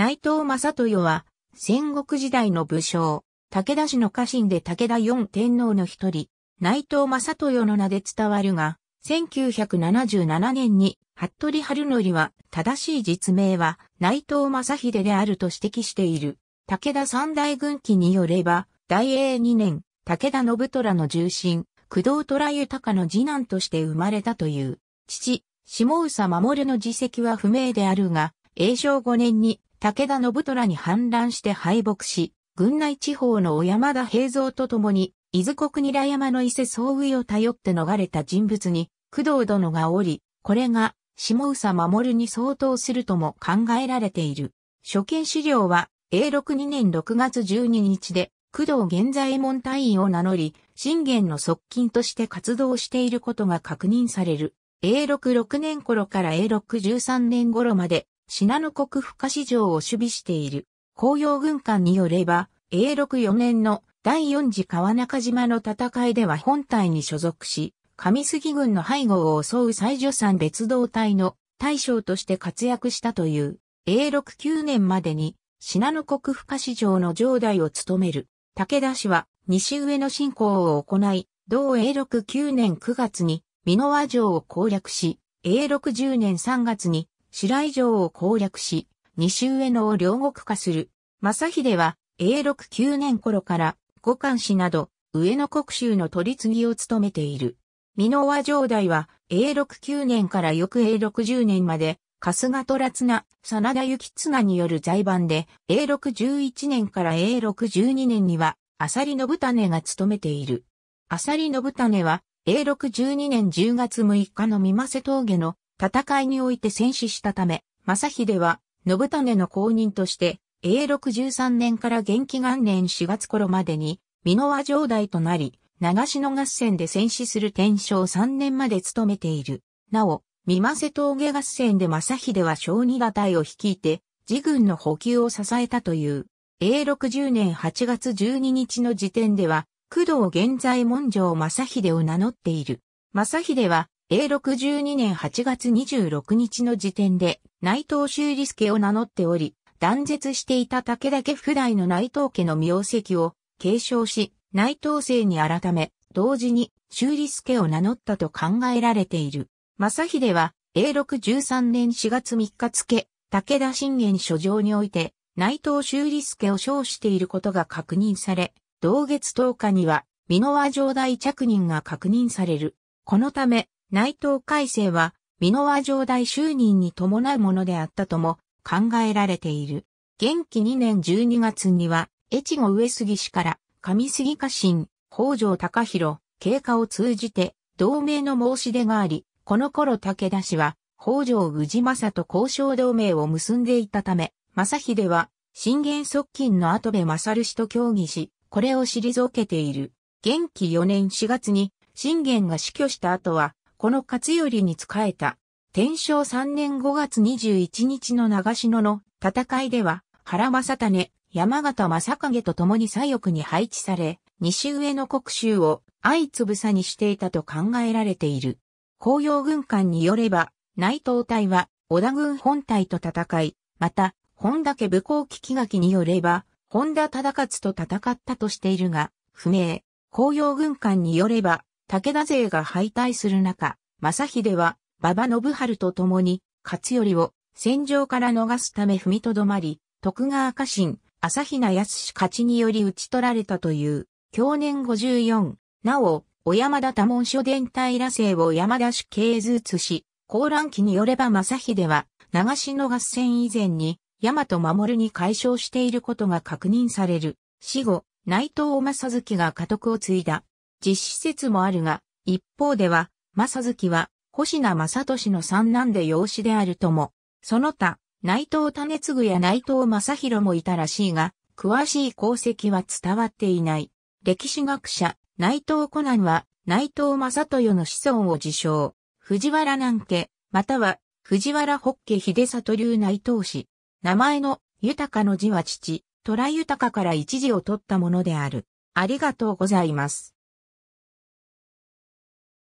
内藤正豊は、戦国時代の武将、武田氏の家臣で武田四天皇の一人、内藤正豊の名で伝わるが、1977年に、服部春則は正しい実名は内藤正秀であると指摘している。武田三大軍記によれば、大英二年、武田信虎の重臣、工藤虎豊の次男として生まれたという、父、下宇佐守の自責は不明であるが、永正五年に武田信虎に反乱して敗北し、軍内地方の小山田平蔵と共に、伊豆国ら山の伊勢総右を頼って逃れた人物に、工藤殿がおり、これが、下佐守に相当するとも考えられている。初見資料は、永禄2年6月12日で、工藤現在門隊員を名乗り、信玄の側近として活動していることが確認される。永禄6年頃から永禄13年頃まで、ナノ国可市場を守備している。紅葉軍艦によれば、a 6 4年の第四次川中島の戦いでは本隊に所属し、上杉軍の背後を襲う最女産別動隊の大将として活躍したという、a 6 9年までに、ナノ国可市場の城代を務める。武田氏は、西上の進行を行い、同 a 6 9年9月に、美濃和城を攻略し、a 6 10年3月に、白井城を攻略し、西上野を両国化する。正秀は、永禄9年頃から、五冠氏など、上野国衆の取り次ぎを務めている。美濃和城代は、永禄9年から翌永禄十0年まで、春日虎綱、真田幸綱による財番で、永禄1一年から永禄12年には、浅利信種が務めている。浅利信種は、永禄12年10月6日の三瀬峠の戦いにおいて戦死したため、正秀は、信種の後任として、永禄13年から元気元年4月頃までに、美濃和城代となり、長篠合戦で戦死する天正3年まで務めている。なお、三瀬峠合戦で正秀は小二打隊を率いて、自軍の補給を支えたという。永禄10年8月12日の時点では、工藤現在文城正秀を名乗っている。正秀は、A62 年8月26日の時点で内藤修理助を名乗っており、断絶していた武田家不代の内藤家の名跡を継承し、内藤姓に改め、同時に修理助を名乗ったと考えられている。正秀は A613 年4月3日付、武田信玄書状において、内藤修理助を称していることが確認され、同月10日には、美濃和城大着任が確認される。このため、内藤改正は、美濃和上大就任に伴うものであったとも考えられている。元気2年12月には、越後上杉氏から、上杉家臣、北条高弘、経過を通じて、同盟の申し出があり、この頃武田氏は、北条氏政と交渉同盟を結んでいたため、正秀は、信玄側近の後部勝氏と協議し、これを退けている。元気4年4月に、信玄が死去した後は、この勝頼に仕えた。天正3年5月21日の長篠の戦いでは、原正種、山形正影と共に左翼に配置され、西上の国州を相つぶさにしていたと考えられている。紅葉軍艦によれば、内藤隊は織田軍本隊と戦い、また、本田家武功機垣によれば、本田忠勝と戦ったとしているが、不明。紅葉軍艦によれば、武田勢が敗退する中、正秀は、馬場信春と共に、勝頼を戦場から逃すため踏みとどまり、徳川家臣、朝比奈康勝ちにより討ち取られたという、去年54、なお、小山田多門書伝平生を山田氏系図移し、高乱期によれば正秀は、長篠合戦以前に、大和守に解消していることが確認される。死後、内藤正月が家督を継いだ。実施説もあるが、一方では、正月は、星名正俊の三男で養子であるとも、その他、内藤種継や内藤正宏もいたらしいが、詳しい功績は伝わっていない。歴史学者、内藤コナンは、内藤正豊の子孫を自称、藤原南家、または、藤原北家秀里流内藤氏。名前の、豊の字は父、虎豊から一字を取ったものである。ありがとうございます。